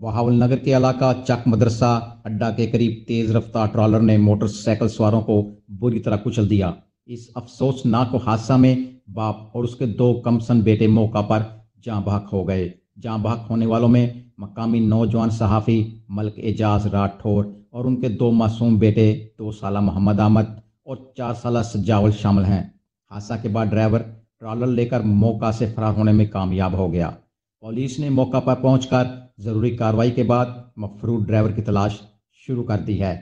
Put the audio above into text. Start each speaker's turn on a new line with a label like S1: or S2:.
S1: बहावल नगर के इलाका चक मदरसा अड्डा के करीब तेज रफ्तार ट्रॉलर ने मोटरसाइकिल सवारों को बुरी तरह कुचल दिया इस अफसोसनाक हादसा में बाप और उसके दो कमसन बेटे मौका पर जहाँ बहक हो गए जहाँ बहक होने वालों में मकामी नौजवान सहाफ़ी मलक एजाज राठौर और उनके दो मासूम बेटे दो साल मोहम्मद आमद और चार साल सजावल शामिल हैं हादसा के बाद ड्राइवर ट्रॉलर लेकर मौका से फरार होने में कामयाब हो गया पुलिस ने मौका पर पहुंचकर ज़रूरी कार्रवाई के बाद मफरूर ड्राइवर की तलाश शुरू कर दी है